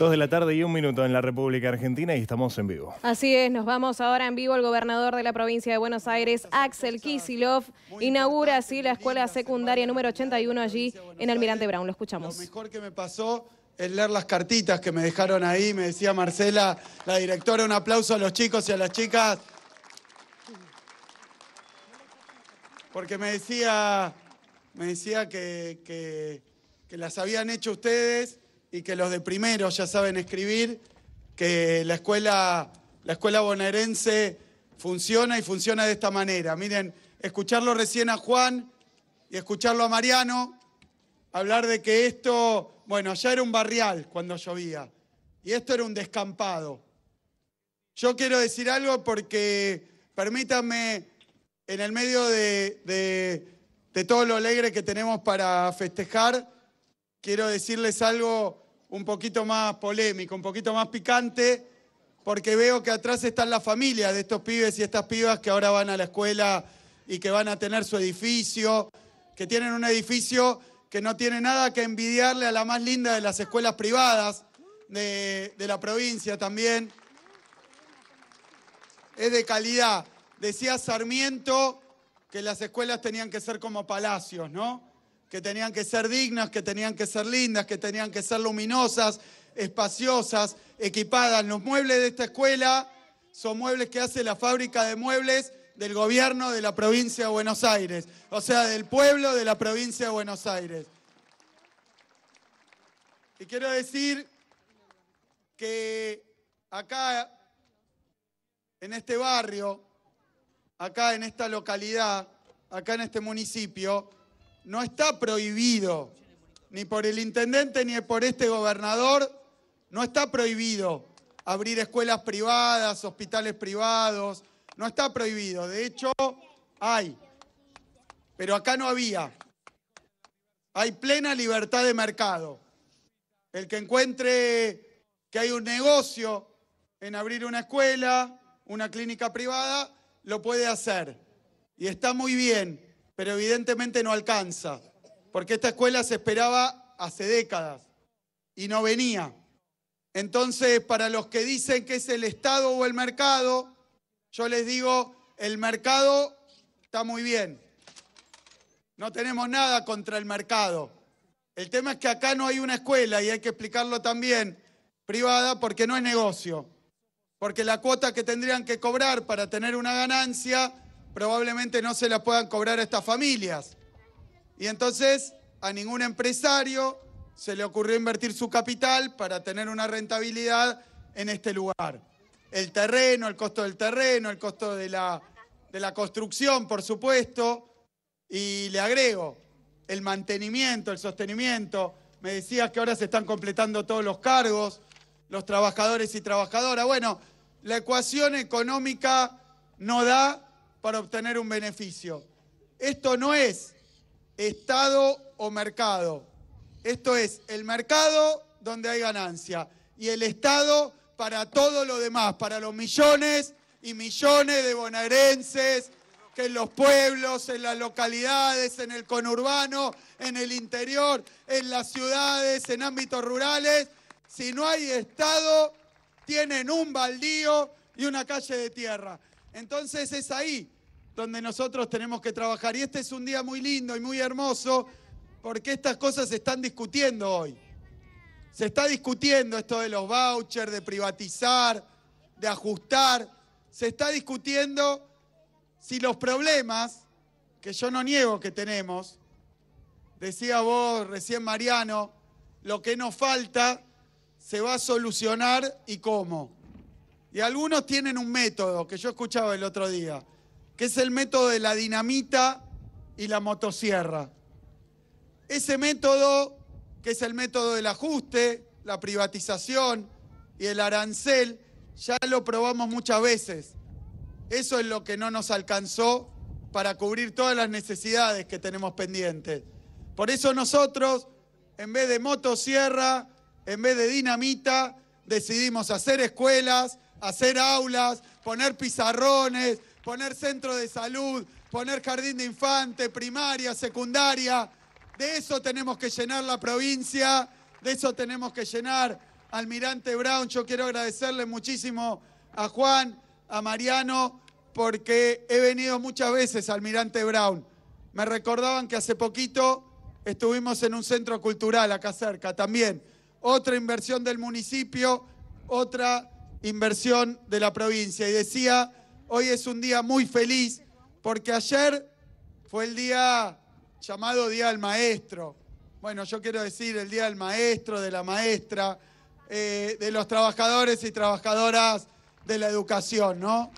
Dos de la tarde y un minuto en la República Argentina y estamos en vivo. Así es, nos vamos ahora en vivo. al gobernador de la provincia de Buenos Aires, Axel Kisilov, inaugura así la escuela secundaria número 81 allí en Almirante Brown. Lo escuchamos. Lo mejor que me pasó es leer las cartitas que me dejaron ahí. Me decía Marcela, la directora, un aplauso a los chicos y a las chicas. Porque me decía, me decía que las habían hecho ustedes y que los de primero ya saben escribir, que la escuela, la escuela bonaerense funciona y funciona de esta manera. Miren, escucharlo recién a Juan y escucharlo a Mariano, hablar de que esto, bueno, allá era un barrial cuando llovía y esto era un descampado. Yo quiero decir algo porque, permítanme, en el medio de, de todo lo alegre que tenemos para festejar, quiero decirles algo un poquito más polémico, un poquito más picante, porque veo que atrás están las familias de estos pibes y estas pibas que ahora van a la escuela y que van a tener su edificio, que tienen un edificio que no tiene nada que envidiarle a la más linda de las escuelas privadas de, la provincia también. Es de calidad. Decía Sarmiento que las escuelas tenían que ser como palacios, ¿no? que tenían que ser dignas, que tenían que ser lindas, que tenían que ser luminosas, espaciosas, equipadas. Los muebles de esta escuela son muebles que hace la fábrica de muebles del gobierno de la provincia de Buenos Aires, o sea, del pueblo de la provincia de Buenos Aires. Y quiero decir que acá, en este barrio, acá en esta localidad, acá en este municipio, no está prohibido, ni por el intendente ni por este gobernador, no está prohibido abrir escuelas privadas, hospitales privados, no está prohibido. De hecho, hay, pero acá no había. Hay plena libertad de mercado. El que encuentre que hay un negocio en abrir una escuela, una clínica privada, lo puede hacer. Y está muy bien pero evidentemente no alcanza, porque esta escuela se esperaba hace décadas y no venía. Entonces, para los que dicen que es el Estado o el mercado, yo les digo, el mercado está muy bien. No tenemos nada contra el mercado. El tema es que acá no hay una escuela, y hay que explicarlo también, privada, porque no es negocio. Porque la cuota que tendrían que cobrar para tener una ganancia probablemente no se la puedan cobrar a estas familias. Y entonces a ningún empresario se le ocurrió invertir su capital para tener una rentabilidad en este lugar. El terreno, el costo del terreno, el costo de la, de la construcción, por supuesto, y le agrego el mantenimiento, el sostenimiento. Me decías que ahora se están completando todos los cargos, los trabajadores y trabajadoras. Bueno, la ecuación económica no da para obtener un beneficio. Esto no es Estado o mercado. Esto es el mercado donde hay ganancia y el Estado para todo lo demás, para los millones y millones de bonaerenses que en los pueblos, en las localidades, en el conurbano, en el interior, en las ciudades, en ámbitos rurales, si no hay Estado, tienen un baldío y una calle de tierra. Entonces es ahí donde nosotros tenemos que trabajar. Y este es un día muy lindo y muy hermoso porque estas cosas se están discutiendo hoy. Se está discutiendo esto de los vouchers, de privatizar, de ajustar. Se está discutiendo si los problemas, que yo no niego que tenemos, decía vos recién Mariano, lo que nos falta se va a solucionar y cómo. Y algunos tienen un método que yo escuchaba el otro día, que es el método de la dinamita y la motosierra. Ese método, que es el método del ajuste, la privatización y el arancel, ya lo probamos muchas veces. Eso es lo que no nos alcanzó para cubrir todas las necesidades que tenemos pendientes. Por eso nosotros, en vez de motosierra, en vez de dinamita, decidimos hacer escuelas, hacer aulas, poner pizarrones, poner centro de salud, poner jardín de infante, primaria, secundaria. De eso tenemos que llenar la provincia, de eso tenemos que llenar Almirante Brown. Yo quiero agradecerle muchísimo a Juan, a Mariano, porque he venido muchas veces Almirante Brown. Me recordaban que hace poquito estuvimos en un centro cultural acá cerca también. Otra inversión del municipio, otra inversión de la provincia. Y decía, hoy es un día muy feliz porque ayer fue el día llamado Día del Maestro. Bueno, yo quiero decir el Día del Maestro, de la Maestra, eh, de los trabajadores y trabajadoras de la educación, ¿no?